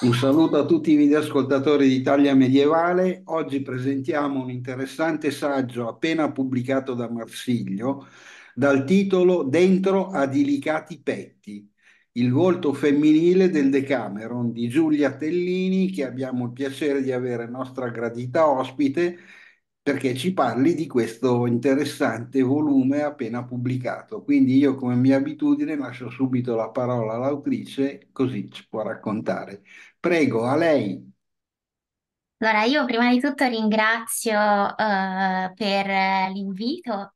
Un saluto a tutti i videoascoltatori di Italia Medievale. Oggi presentiamo un interessante saggio appena pubblicato da Marsiglio dal titolo Dentro a dilicati petti, il volto femminile del Decameron di Giulia Tellini, che abbiamo il piacere di avere nostra gradita ospite, perché ci parli di questo interessante volume appena pubblicato. Quindi io, come mia abitudine, lascio subito la parola all'autrice, così ci può raccontare. Prego, a lei. Allora, io prima di tutto ringrazio uh, per l'invito.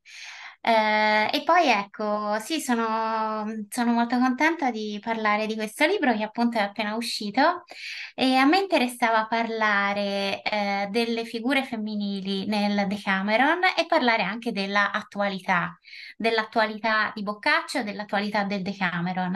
Eh, e poi ecco, sì, sono, mhmm, sono molto contenta di parlare di questo libro che appunto è appena uscito e a me interessava parlare eh, delle figure femminili nel Decameron e parlare anche dell'attualità, dell'attualità di Boccaccio, e dell'attualità del Decameron.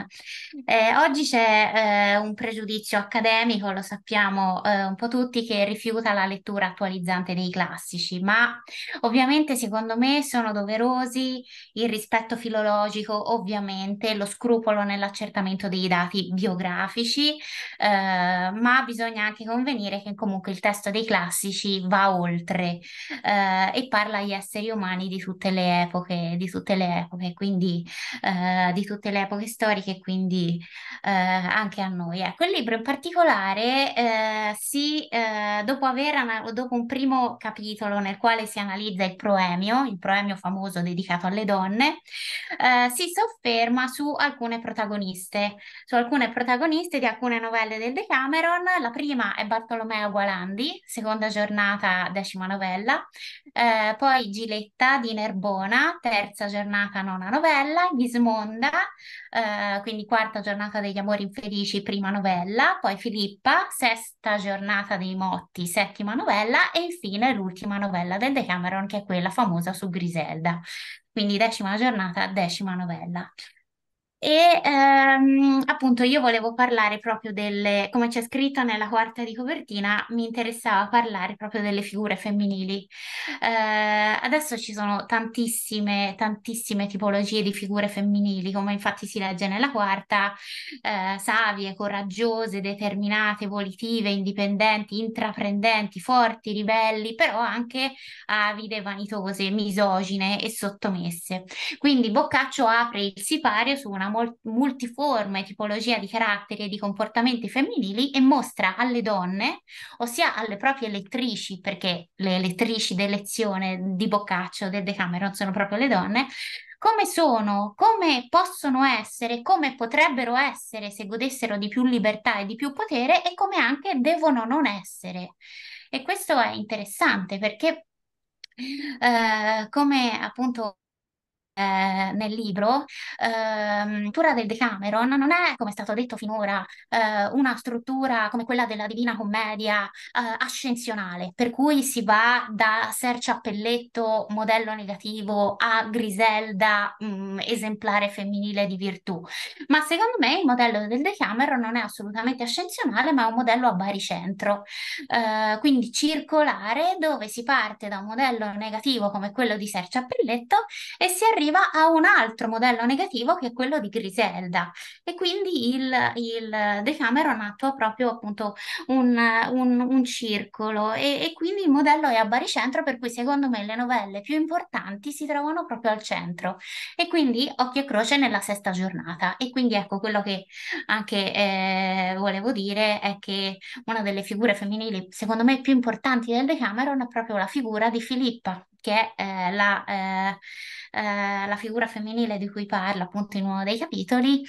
Mm. Eh, oggi c'è eh, un pregiudizio accademico, lo sappiamo eh, un po' tutti, che rifiuta la lettura attualizzante dei classici, ma ovviamente secondo me sono doverosi così il rispetto filologico, ovviamente, lo scrupolo nell'accertamento dei dati biografici, eh, ma bisogna anche convenire che comunque il testo dei classici va oltre eh, e parla agli esseri umani di tutte le epoche, di tutte le epoche, quindi eh, di tutte le epoche storiche, quindi eh, anche a noi. Ecco, il libro in particolare eh, si, eh, dopo aver dopo un primo capitolo nel quale si analizza il proemio, il proemio famoso dedicato dedicato alle donne, eh, si sofferma su alcune protagoniste, su alcune protagoniste di alcune novelle del Decameron. La prima è Bartolomeo Gualandi, seconda giornata, decima novella, eh, poi Giletta di Nerbona, terza giornata, nona novella, Gismonda, eh, quindi quarta giornata degli amori infelici, prima novella, poi Filippa, sesta giornata dei motti, settima novella e infine l'ultima novella del Decameron che è quella famosa su Griselda. Quindi decima giornata, decima novella. E ehm, appunto io volevo parlare proprio delle, come c'è scritto nella quarta di copertina, mi interessava parlare proprio delle figure femminili. Eh, adesso ci sono tantissime, tantissime tipologie di figure femminili, come infatti si legge nella quarta, eh, savie, coraggiose, determinate, volitive, indipendenti, intraprendenti, forti, ribelli, però anche avide, vanitose, misogine e sottomesse. Quindi Boccaccio apre il sipario su una una molt- multiforme tipologia di caratteri e di comportamenti femminili e mostra alle donne, ossia alle proprie lettrici, perché le lettrici d'elezione di Boccaccio, del Decameron, sono proprio le donne, come sono, come possono essere, come potrebbero essere se godessero di più libertà e di più potere e come anche devono non essere. E questo è interessante perché, eh, come appunto eh, nel libro, ehm, struttura del Decameron non è, come è stato detto finora, eh, una struttura come quella della Divina Commedia eh, ascensionale, per cui si va da Ser Ciappelletto, modello negativo, a Griselda, mh, mm, esemplare femminile di virtù. Ma secondo me il modello del Decameron non è assolutamente ascensionale, ma è un modello a baricentro, eh, quindi circolare, dove si parte da un modello negativo come quello di Ser Ciappelletto e si arriva arriva a un altro modello negativo che è quello di Griselda e quindi il, il Decameron attua proprio appunto un, un, un circolo e, e, quindi il modello è a baricentro per cui secondo me le novelle più importanti si trovano proprio al centro e quindi occhio e croce nella sesta giornata e quindi ecco quello che anche eh, volevo dire è che una delle figure femminili secondo me più importanti del Decameron è proprio la figura di Filippa che eh, la, eh, eh, la, figura femminile di cui parla appunto in uno dei capitoli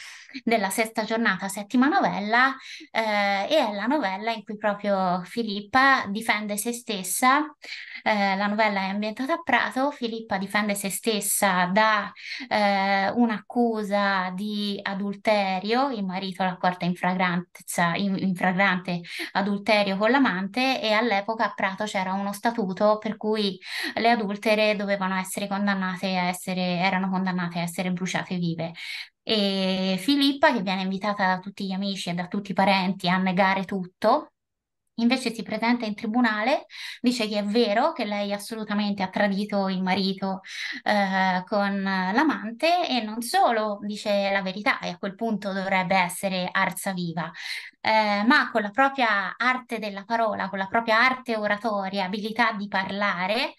della sesta giornata, settima novella, eh, e è la novella in cui proprio Filippa difende se stessa, eh, la novella è ambientata a Prato, Filippa difende se stessa da eh, un'accusa di adulterio, il marito l'accorta in, in, in fragrante adulterio con l'amante e all'epoca a Prato c'era uno statuto per cui le adulte adultere dovevano essere condannate a essere, erano condannate a essere bruciate vive. E Filippa, che viene invitata da tutti gli amici e da tutti i parenti a negare tutto, Invece si presenta in tribunale, dice che è vero che lei assolutamente ha tradito il marito eh, con l'amante e non solo dice la verità e a quel punto dovrebbe essere arsa viva eh, ma con la propria arte della parola, con la propria arte oratoria, abilità di parlare,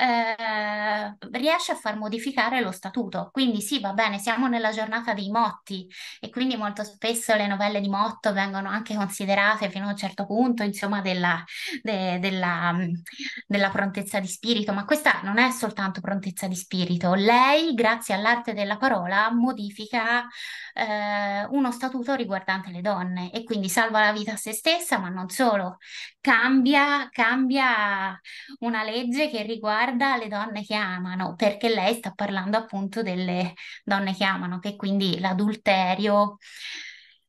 eh, riesce a far modificare lo statuto. Quindi sì, va bene, siamo nella giornata dei motti e quindi molto spesso le novelle di Motto vengono anche considerate fino a un certo punto, insomma, della, de, della, della prontezza di spirito, ma questa non è soltanto prontezza di spirito. Lei, grazie all'arte della parola, modifica eh, uno statuto riguardante le donne e quindi salva la vita a se stessa, ma non solo, cambia, cambia una legge che riguarda le donne che amano, perché lei sta parlando appunto delle donne che amano, che quindi l'adulterio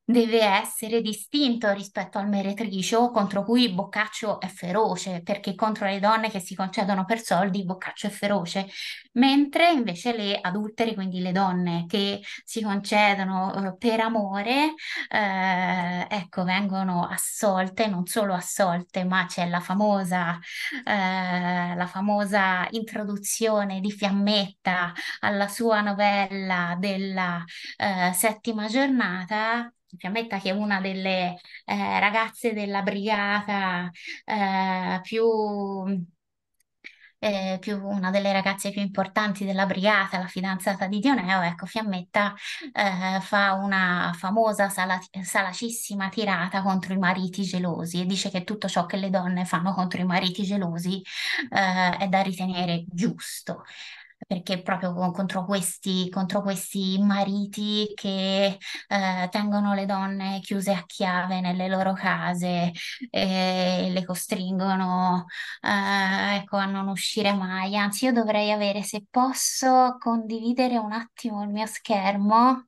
deve essere distinto rispetto al meretricio contro cui Boccaccio è feroce, perché contro le donne che si concedono per soldi Boccaccio è feroce, mentre invece le adultere, quindi le donne che si concedono eh, per amore, eh, ecco, vengono assolte, non solo assolte, ma c'è la famosa, eh, la famosa introduzione di Fiammetta alla sua novella della eh, settima giornata fiammetta che è una delle eh, ragazze della brigata eh, più eh, più una delle ragazze più importanti della brigata, la fidanzata di Dioneo, ecco, Fiammetta eh, fa una famosa sala, salacissima tirata contro i mariti gelosi e dice che tutto ciò che le donne fanno contro i mariti gelosi eh, è da ritenere giusto perché proprio contro questi, contro questi mariti che eh, tengono le donne chiuse a chiave nelle loro case e le costringono eh, ecco, a non uscire mai. Anzi, io dovrei avere, se posso, condividere un attimo il mio schermo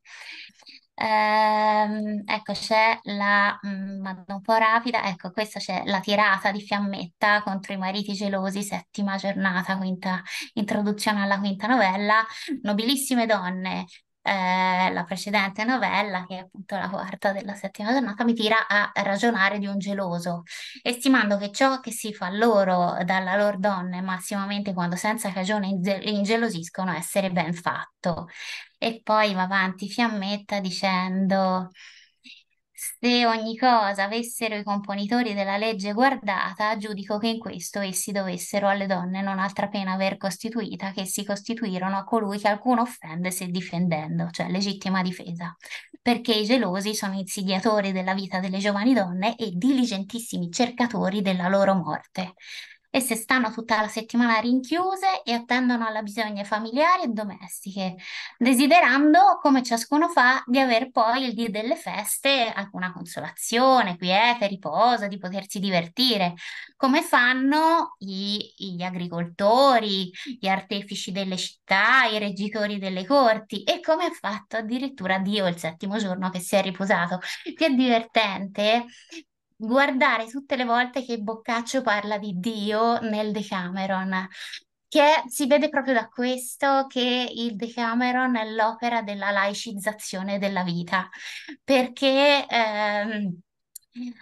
Ehm, ecco, c'è la, mm, vado un po' rapida, ecco, questa c'è la tirata di Fiammetta contro i mariti gelosi, settima giornata, quinta introduzione alla quinta novella. Nobilissime donne, eh, la precedente novella, che è appunto la quarta della settima giornata, mi tira a ragionare di un geloso, estimando che ciò che si fa loro dalla loro donna, massimamente quando senza cagione ingelosiscono, essere ben fatto. E poi va avanti Fiammetta dicendo... Se ogni cosa avessero i componitori della legge guardata, giudico che in questo essi dovessero alle donne non altra pena aver costituita che si costituirono a colui che alcuno offende se difendendo, cioè legittima difesa, perché i gelosi sono insidiatori della vita delle giovani donne e diligentissimi cercatori della loro morte. Esse stanno tutta la settimana rinchiuse e attendono alle bisogne familiari e domestiche, desiderando, come ciascuno fa, di aver poi il dia delle feste alcuna consolazione, quiete, riposo, di potersi divertire, come fanno i, gli agricoltori, gli artefici delle città, i reggitori delle corti e come ha fatto addirittura Dio il settimo giorno che si è riposato. Che divertente guardare tutte le volte che Boccaccio parla di Dio nel Decameron, che si vede proprio da questo che il Decameron è l'opera della laicizzazione della vita, perché ehm,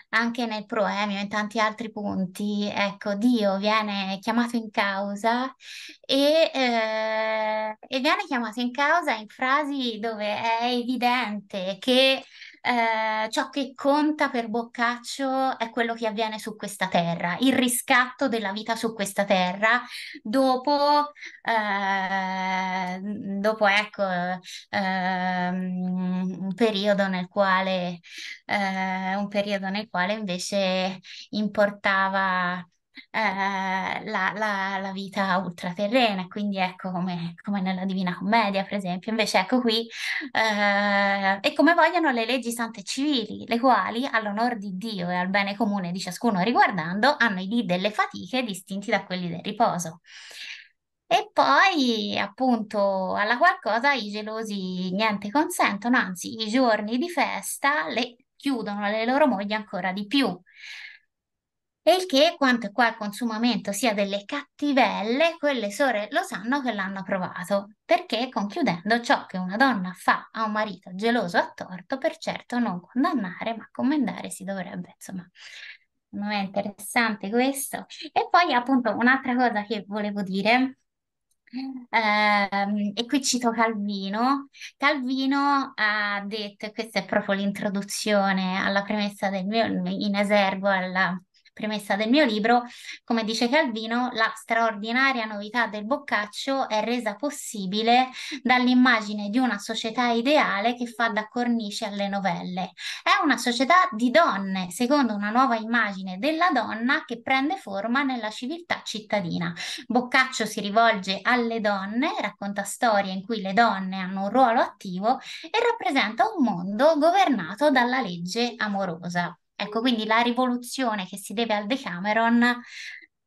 anche nel Proemio e in tanti altri punti, ecco, Dio viene chiamato in causa e, eh, e viene chiamato in causa in frasi dove è evidente che eh, ciò che conta per Boccaccio è quello che avviene su questa terra, il riscatto della vita su questa terra dopo, eh, dopo ecco, eh, un, periodo nel quale, eh, un periodo nel quale invece importava eh, la, la, la, vita ultraterrena, quindi ecco come, come, nella Divina Commedia, per esempio. Invece ecco qui, eh, e come vogliono le leggi sante civili, le quali all'onor di Dio e al bene comune di ciascuno riguardando hanno i dì delle fatiche distinti da quelli del riposo. E poi, appunto, alla qualcosa i gelosi niente consentono, anzi, i giorni di festa le chiudono le loro mogli ancora di più e il che quanto è qua il consumamento sia delle cattivelle, quelle sore lo sanno che l'hanno provato, perché conchiudendo ciò che una donna fa a un marito geloso a torto, per certo non condannare, ma commendare si dovrebbe, insomma. Non è interessante questo. E poi appunto un'altra cosa che volevo dire, eh, e qui cito Calvino. Calvino ha detto, e questa è proprio l'introduzione alla premessa del mio, in esergo alla premessa del mio libro, come dice Calvino, la straordinaria novità del boccaccio è resa possibile dall'immagine di una società ideale che fa da cornice alle novelle. È una società di donne, secondo una nuova immagine della donna che prende forma nella civiltà cittadina. Boccaccio si rivolge alle donne, racconta storie in cui le donne hanno un ruolo attivo e rappresenta un mondo governato dalla legge amorosa. Ecco, quindi la rivoluzione che si deve al Decameron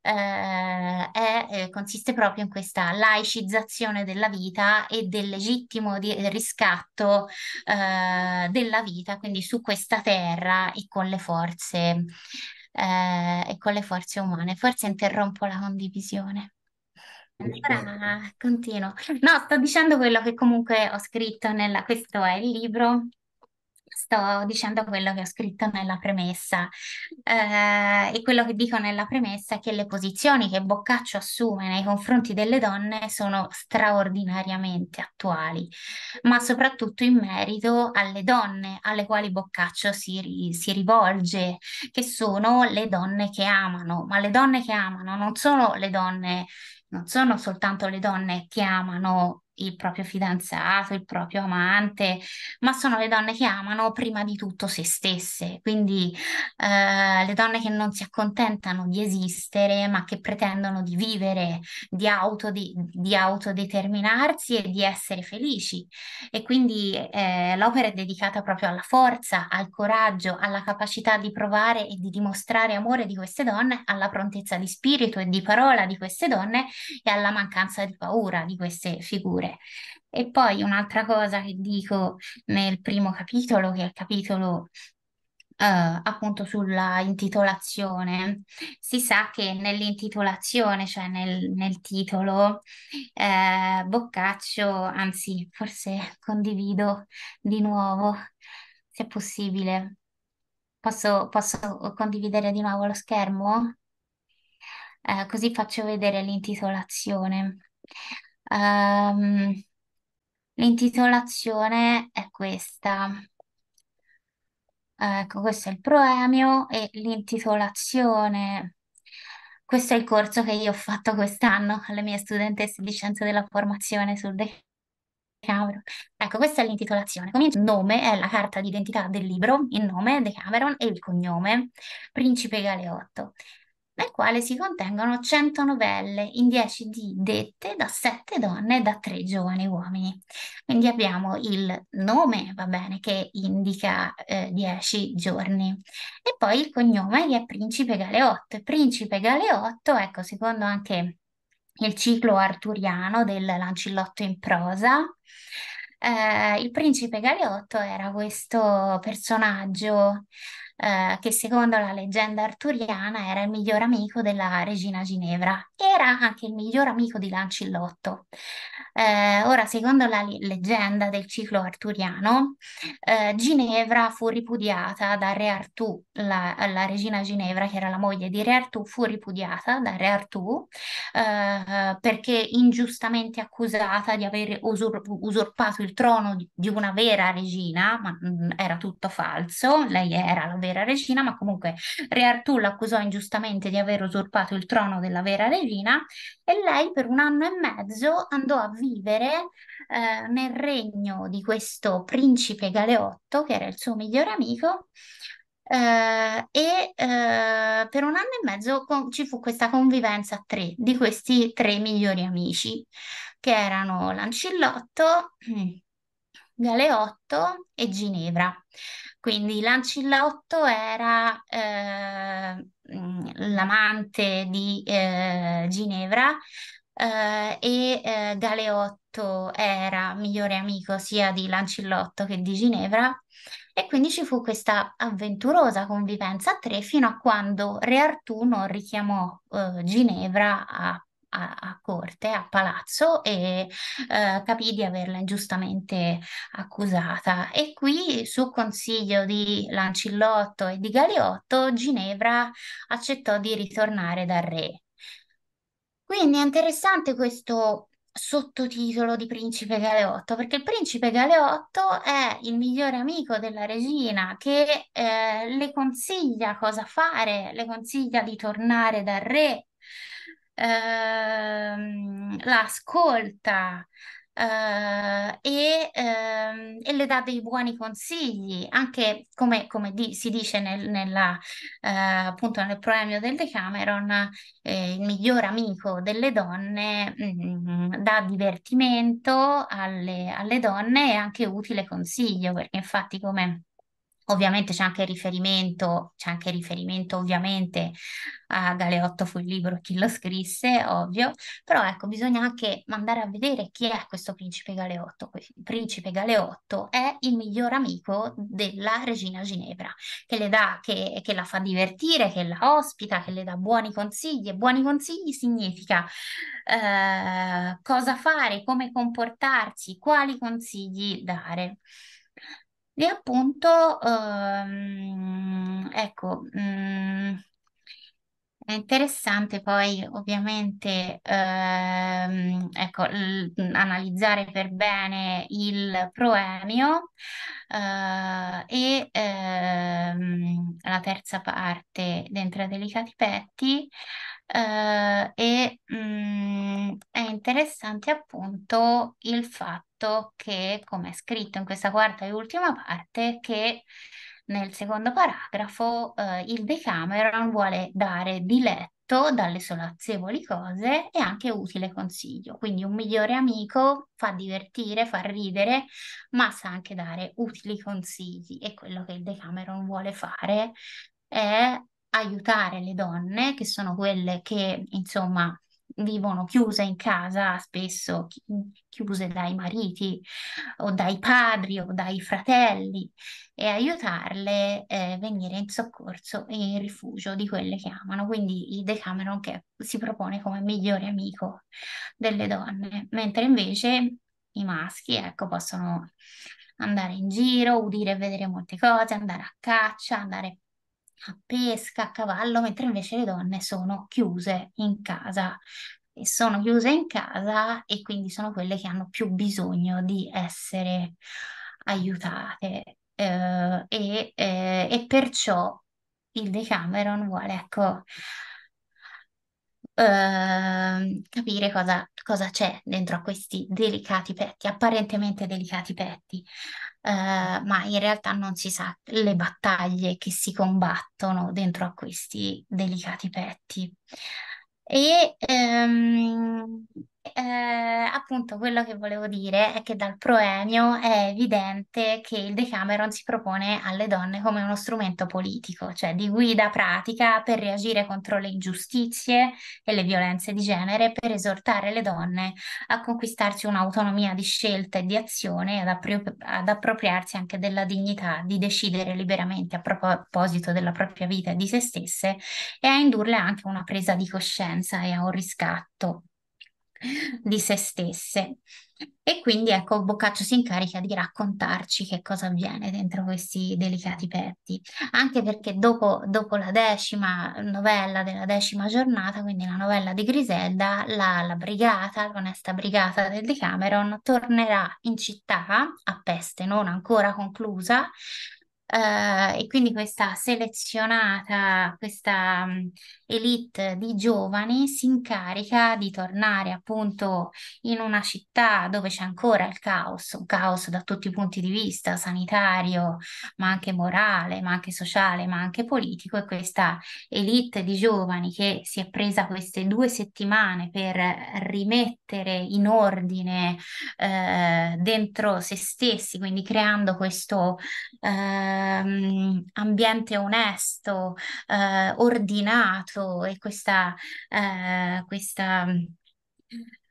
eh, è, eh, consiste proprio in questa laicizzazione della vita e del legittimo di, riscatto eh, della vita, quindi su questa terra e con le forze, eh, e con le forze umane. Forse interrompo la condivisione. Allora, esatto. continuo. No, sto dicendo quello che comunque ho scritto nella... Questo è il libro sto dicendo quello che ho scritto nella premessa eh, e quello che dico nella premessa è che le posizioni che Boccaccio assume nei confronti delle donne sono straordinariamente attuali, ma soprattutto in merito alle donne alle quali Boccaccio si, si rivolge, che sono le donne che amano, ma le donne che amano non sono le donne non sono soltanto le donne che amano il proprio fidanzato, il proprio amante, ma sono le donne che amano prima di tutto se stesse, quindi eh, le donne che non si accontentano di esistere, ma che pretendono di vivere, di, auto, di, di autodeterminarsi e di essere felici. E quindi eh, l'opera è dedicata proprio alla forza, al coraggio, alla capacità di provare e di dimostrare amore di queste donne, alla prontezza di spirito e di parola di queste donne e alla mancanza di paura di queste figure dire. E poi un'altra cosa che dico nel primo capitolo, che è il capitolo Uh, appunto sulla intitolazione, si sa che nell'intitolazione, cioè nel, nel titolo, eh, Boccaccio, anzi, forse condivido di nuovo, se possibile. Posso, posso condividere di nuovo lo schermo? Eh, così faccio vedere l'intitolazione. Ehm, l'intitolazione è questa. Ecco, questo è il proemio e l'intitolazione. Questo è il corso che io ho fatto quest'anno alle mie studentesse di scienze della formazione sul De Cameron. Ecco, questa è l'intitolazione. Comincia il nome, è la carta d'identità del libro, il nome De Cameron e il cognome, Principe Galeotto nel quale si contengono 100 novelle in 10 di dette da 7 donne e da 3 giovani uomini. Quindi abbiamo il nome, va bene, che indica eh, 10 giorni, e poi il cognome che è Principe Galeotto. E Principe Galeotto, ecco, secondo anche il ciclo arturiano del Lancillotto in prosa, eh, il principe Galeotto era questo personaggio eh, che secondo la leggenda arturiana era il miglior amico della regina Ginevra. e Era anche il miglior amico di Lancillotto. Eh, ora, secondo la leggenda del ciclo arturiano, eh, Ginevra fu ripudiata da Re Artù, la, la, regina Ginevra, che era la moglie di Re Artù, fu ripudiata da Re Artù eh, perché ingiustamente accusata di aver usur- usurpato il trono di, di, una vera regina, ma mh, mm, era tutto falso, lei era la vera regina, ma comunque Re Artù l'accusò ingiustamente di aver usurpato il trono della vera regina e lei per un anno e mezzo andò a vivere vivere eh, nel regno di questo principe Galeotto, che era il suo migliore amico, eh, e eh, per un anno e mezzo con- ci fu questa convivenza a tre di questi tre migliori amici, che erano Lancillotto, Galeotto e Ginevra. Quindi Lancillotto era eh, mm, l'amante di eh, Ginevra, eh, e eh, Galeotto era migliore amico sia di Lancillotto che di Ginevra e quindi ci fu questa avventurosa convivenza a tre fino a quando Re Artuno richiamò eh, Ginevra a a, a, corte, a palazzo e eh, capì di averla ingiustamente accusata. E qui, su consiglio di Lancillotto e di Galeotto, Ginevra accettò di ritornare dal re. Quindi è interessante questo sottotitolo di Principe Galeotto, perché il Principe Galeotto è il migliore amico della regina che eh, le consiglia cosa fare, le consiglia di tornare dal re, ehm, la eh, e, ehm, e, le dà dei buoni consigli, anche come, come di, si dice nel, nella, eh, appunto nel proemio del Decameron, eh, il miglior amico delle donne mh, mm, dà divertimento alle, alle donne e anche utile consiglio, perché infatti come Ovviamente c'è anche riferimento, c'è anche riferimento ovviamente a Galeotto fu il libro, chi lo scrisse, ovvio, però ecco, bisogna anche andare a vedere chi è questo principe Galeotto. Il principe Galeotto è il miglior amico della regina Ginevra, che, dà, che, che la fa divertire, che la ospita, che le dà buoni consigli e buoni consigli significa eh, cosa fare, come comportarsi, quali consigli dare. E appunto, ehm, ecco, mh, mm, è interessante poi ovviamente ehm, ecco, mm, analizzare per bene il proemio eh, e ehm, la terza parte dentro a Delicati Petti eh, e mh, mm, è interessante appunto il fatto che, come è scritto in questa quarta e ultima parte, che nel secondo paragrafo eh, il Decameron vuole dare diletto dalle solazzevoli cose e anche utile consiglio. Quindi un migliore amico fa divertire, fa ridere, ma sa anche dare utili consigli e quello che il Decameron vuole fare è aiutare le donne, che sono quelle che insomma vivono chiuse in casa, spesso chiuse dai mariti o dai padri o dai fratelli, e aiutarle a eh, venire in soccorso e in rifugio di quelle che amano. Quindi il Decameron che si propone come migliore amico delle donne, mentre invece i maschi, ecco, possono andare in giro, udire e vedere molte cose, andare a caccia, andare a pesca, a cavallo, mentre invece le donne sono chiuse in casa E sono chiuse in casa e quindi sono quelle che hanno più bisogno di essere aiutate eh, e, eh, e perciò il Decameron vuole ecco ehm, capire cosa, cosa, c'è dentro a questi delicati petti, apparentemente delicati petti, eh, ma in realtà non si sa le battaglie che si combattono dentro a questi delicati petti. E ehm, eh, appunto quello che volevo dire è che dal proemio è evidente che il Decameron si propone alle donne come uno strumento politico, cioè di guida pratica per reagire contro le ingiustizie e le violenze di genere, per esortare le donne a conquistarsi un'autonomia di scelta e di azione ad, appro- ad appropriarsi anche della dignità di decidere liberamente a proposito della propria vita e di se stesse e a indurle anche a una presa di coscienza e a un riscatto di se stesse. E quindi ecco, Boccaccio si incarica di raccontarci che cosa avviene dentro questi delicati petti, anche perché dopo, dopo la decima novella della decima giornata, quindi la novella di Griselda, la, la brigata, l'onesta brigata del Decameron, tornerà in città, a peste non ancora conclusa, eh, e quindi questa selezionata, questa um, elite di giovani si incarica di tornare appunto in una città dove c'è ancora il caos, un caos da tutti i punti di vista, sanitario, ma anche morale, ma anche sociale, ma anche politico, e questa elite di giovani che si è presa queste due settimane per rimettere in ordine eh, dentro se stessi, quindi creando questo... Eh, ehm, ambiente onesto, eh, ordinato e questa, eh, questa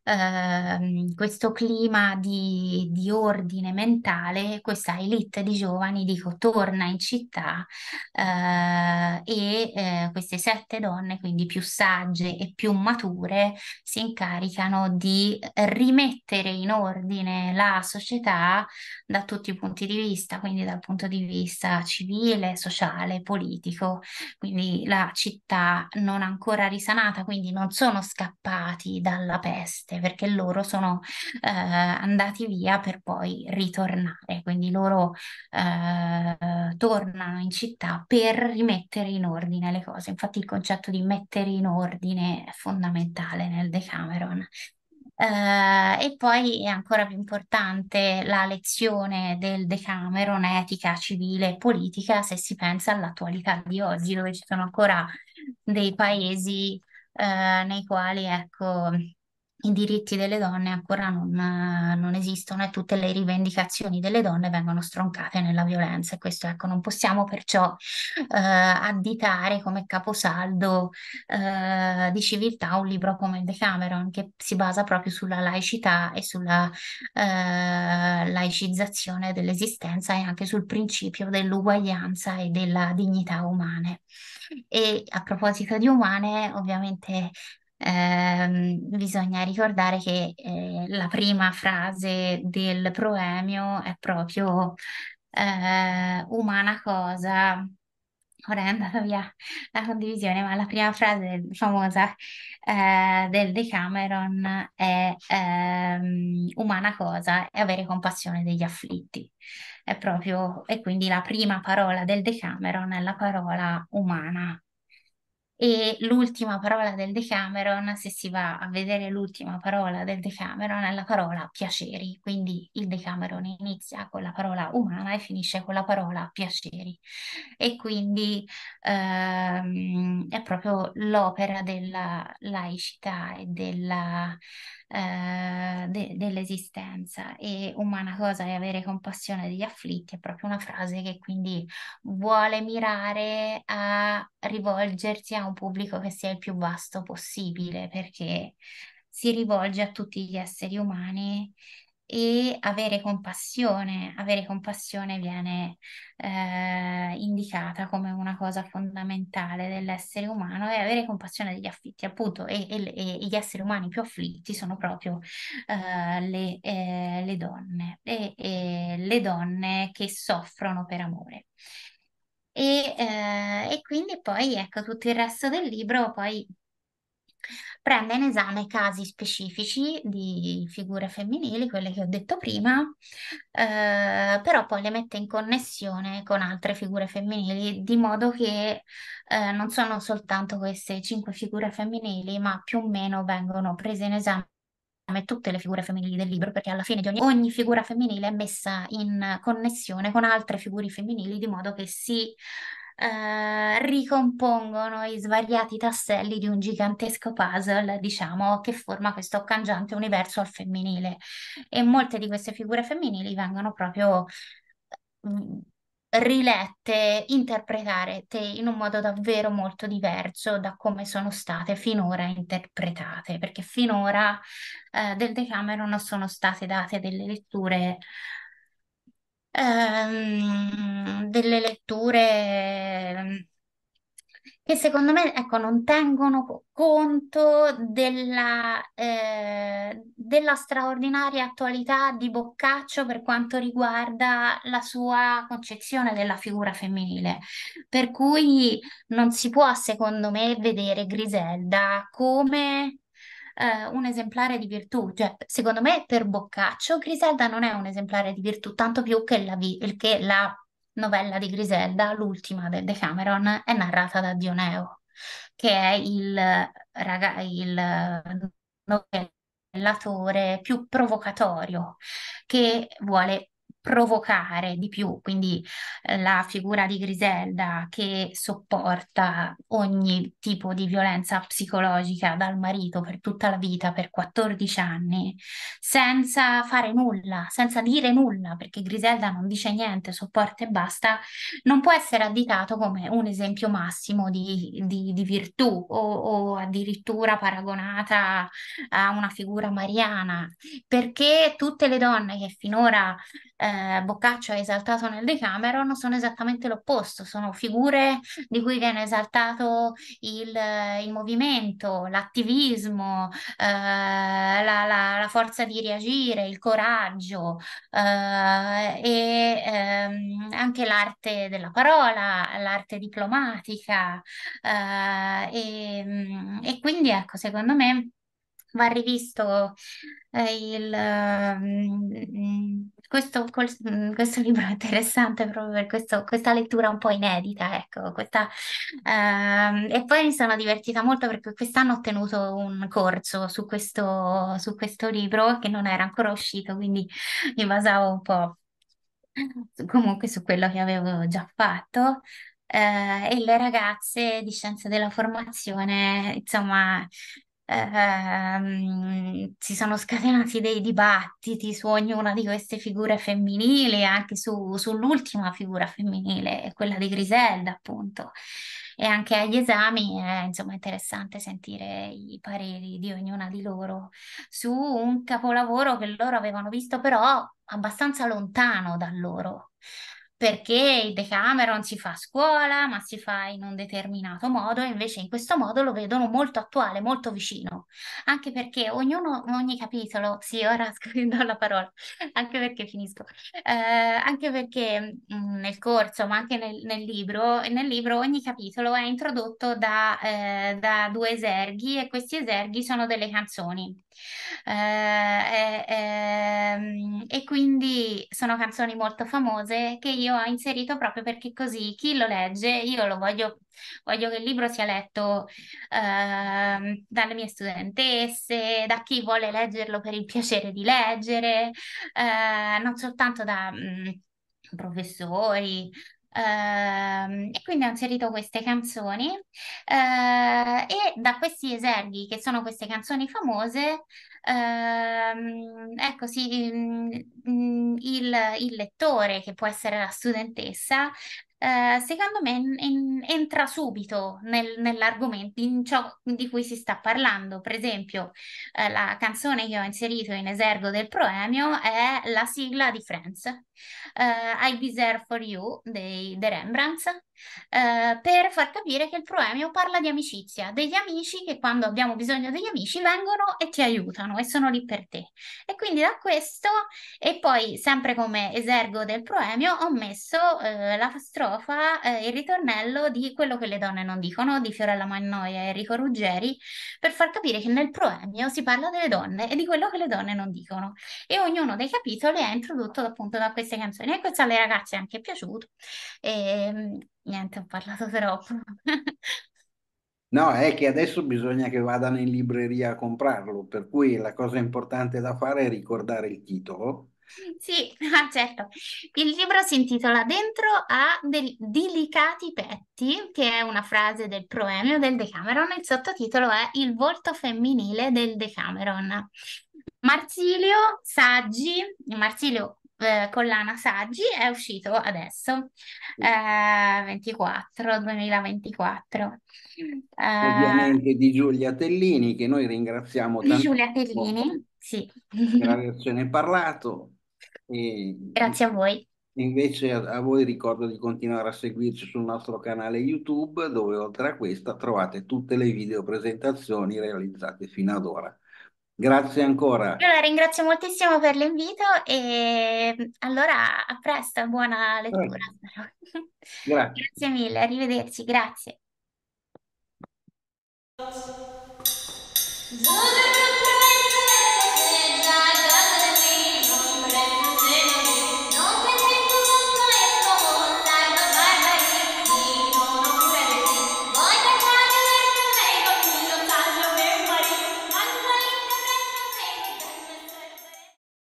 Ehm, questo clima di, di, ordine mentale, questa elite di giovani, dico, torna in città eh, e eh, queste sette donne, quindi più sagge e più mature, si incaricano di rimettere in ordine la società da tutti i punti di vista, quindi dal punto di vista civile, sociale, politico, quindi la città non ancora risanata, quindi non sono scappati dalla peste morte perché loro sono eh, andati via per poi ritornare, quindi loro eh, tornano in città per rimettere in ordine le cose. Infatti il concetto di mettere in ordine è fondamentale nel Decameron. Uh, e poi è ancora più importante la lezione del Decameron, etica civile e politica, se si pensa all'attualità di oggi, dove ci sono ancora dei paesi uh, nei quali ecco, i diritti delle donne ancora non, non, esistono e tutte le rivendicazioni delle donne vengono stroncate nella violenza. E questo ecco, non possiamo perciò eh, additare come caposaldo eh, di civiltà un libro come il Decameron, che si basa proprio sulla laicità e sulla eh, laicizzazione dell'esistenza e anche sul principio dell'uguaglianza e della dignità umane. E a proposito di umane, ovviamente Ehm, bisogna ricordare che eh, la prima frase del proemio è proprio eh, umana cosa. Ora è andata via la condivisione, ma la prima frase famosa eh, del Decameron è ehm, umana cosa è avere compassione degli afflitti. È proprio, e quindi la prima parola del Decameron è la parola umana. E l'ultima parola del Decameron, se si va a vedere l'ultima parola del Decameron, è la parola piaceri. Quindi il Decameron inizia con la parola umana e finisce con la parola piaceri. E quindi ehm, è proprio l'opera della laicità e della eh, de- dell'esistenza e umana cosa è avere compassione degli afflitti è proprio una frase che quindi vuole mirare a rivolgersi a un pubblico che sia il più vasto possibile perché si rivolge a tutti gli esseri umani e avere compassione. Avere compassione viene eh, indicata come una cosa fondamentale dell'essere umano e avere compassione degli afflitti, appunto, e, e, e, gli esseri umani più afflitti sono proprio eh, le, eh, le, donne e le donne che soffrono per amore. E, eh, e quindi poi ecco tutto il resto del libro poi prende in esame casi specifici di figure femminili, quelle che ho detto prima, eh, però poi le mette in connessione con altre figure femminili, di modo che eh, non sono soltanto queste cinque figure femminili, ma più o meno vengono prese in esame tutte le figure femminili del libro, perché alla fine di ogni, ogni, figura femminile è messa in connessione con altre figure femminili, di modo che si eh, ricompongono i svariati tasselli di un gigantesco puzzle, diciamo, che forma questo cangiante universo al femminile. E molte di queste figure femminili vengono proprio mm, rilette, interpretate in un modo davvero molto diverso da come sono state finora interpretate, perché finora eh, del Decameron sono state date delle letture ehm, delle letture ehm, che secondo me ecco, non tengono conto della, eh, della, straordinaria attualità di Boccaccio per quanto riguarda la sua concezione della figura femminile. Per cui non si può, secondo me, vedere Griselda come eh, un esemplare di virtù. Cioè, secondo me, per Boccaccio, Griselda non è un esemplare di virtù, tanto più che la, vi- che la novella di Griselda, l'ultima del Decameron, è narrata da Dioneo, che è il, raga- il novellatore più provocatorio, che vuole provocare di più, quindi eh, la figura di Griselda che sopporta ogni tipo di violenza psicologica dal marito per tutta la vita, per 14 anni, senza fare nulla, senza dire nulla, perché Griselda non dice niente, sopporta e basta, non può essere additato come un esempio massimo di, di, di virtù o, o addirittura paragonata a una figura mariana, perché tutte le donne che finora eh, eh, Boccaccio ha esaltato nel Decameron sono esattamente l'opposto, sono figure di cui viene esaltato il, il movimento, l'attivismo, eh, la, la, la, forza di reagire, il coraggio eh, e ehm, anche l'arte della parola, l'arte diplomatica eh, e, mm, e quindi ecco, secondo me va rivisto eh, il, uh, questo, mm, questo, libro è interessante proprio per questo, questa lettura un po' inedita, ecco, questa, ehm, e poi mi sono divertita molto perché quest'anno ho tenuto un corso su questo, su questo libro che non era ancora uscito, quindi mi basavo un po' comunque su quello che avevo già fatto. Eh, e le ragazze di scienze della formazione, insomma, Ehm, si sono scatenati dei dibattiti su ognuna di queste figure femminili, anche su, sull'ultima figura femminile, quella di Griselda, appunto. E anche agli esami eh, è insomma, interessante sentire i pareri di ognuna di loro su un capolavoro che loro avevano visto però abbastanza lontano da loro perché il Decameron si fa a scuola, ma si fa in un determinato modo, e invece in questo modo lo vedono molto attuale, molto vicino, anche perché ognuno, ogni capitolo, sì, ora do la parola, anche perché finisco, eh, anche perché mh, mm, nel corso, ma anche nel, nel, libro, nel libro ogni capitolo è introdotto da, eh, da due eserghi e questi eserghi sono delle canzoni eh, ehm, e quindi sono canzoni molto famose che io ho inserito proprio perché così chi lo legge, io lo voglio, voglio che il libro sia letto ehm, dalle mie studentesse, da chi vuole leggerlo per il piacere di leggere, eh, non soltanto da... Mh, mm, professori Ehm, e quindi ho inserito queste canzoni eh, e da questi eserghi, che sono queste canzoni famose, ehm, ecco sì, mm, mm, il, il lettore, che può essere la studentessa, eh, secondo me in, in, entra subito nel, nell'argomento, in ciò di cui si sta parlando. Per esempio, eh, la canzone che ho inserito in esergo del proemio è la sigla di Friends, eh, I Deserve For You dei The Rembrandts, eh, per far capire che il proemio parla di amicizia, degli amici che quando abbiamo bisogno degli amici vengono e ti aiutano e sono lì per te. E quindi da questo, e poi sempre come esergo del proemio, ho messo eh, la strofa, eh, il ritornello di quello che le donne non dicono, di Fiorella Mannoia e Enrico Ruggeri, per far capire che nel proemio si parla delle donne e di quello che le donne non dicono. E ognuno dei capitoli è introdotto appunto da queste canzoni. E questo alle ragazze è anche piaciuto. E, ehm, Niente, ho parlato troppo. No, è che adesso bisogna che vadano in libreria a comprarlo, per cui la cosa importante da fare è ricordare il titolo. Sì, ah, certo. Il libro si intitola Dentro a dei delicati Petti, che è una frase del proemio del Decameron. Il sottotitolo è Il volto femminile del Decameron. Marsilio Saggi, Marsilio eh, collana Saggi è uscito adesso, eh, 24, 2024. Eh, Ovviamente di Giulia Tellini, che noi ringraziamo di Giulia Tellini, sì. Per avercene parlato. E Grazie a voi. Invece a, a voi ricordo di continuare a seguirci sul nostro canale YouTube, dove oltre a questa trovate tutte le video presentazioni realizzate fino ad ora. Grazie ancora. Io la ringrazio moltissimo per l'invito e allora a presto, buona lettura. Grazie, grazie mille, arrivederci, grazie.